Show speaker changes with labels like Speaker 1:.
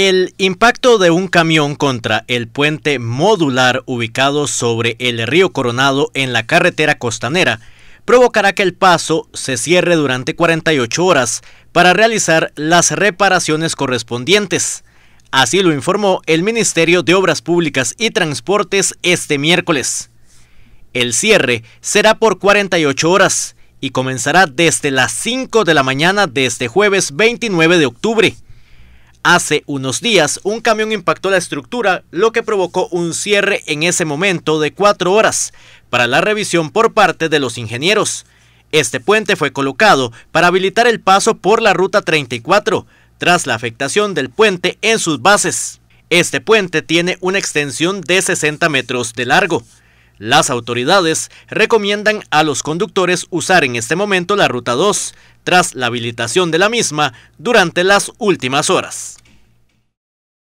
Speaker 1: El impacto de un camión contra el puente modular ubicado sobre el río Coronado en la carretera costanera provocará que el paso se cierre durante 48 horas para realizar las reparaciones correspondientes. Así lo informó el Ministerio de Obras Públicas y Transportes este miércoles. El cierre será por 48 horas y comenzará desde las 5 de la mañana de este jueves 29 de octubre. Hace unos días, un camión impactó la estructura, lo que provocó un cierre en ese momento de cuatro horas para la revisión por parte de los ingenieros. Este puente fue colocado para habilitar el paso por la Ruta 34, tras la afectación del puente en sus bases. Este puente tiene una extensión de 60 metros de largo. Las autoridades recomiendan a los conductores usar en este momento la Ruta 2 tras la habilitación de la misma durante las últimas horas.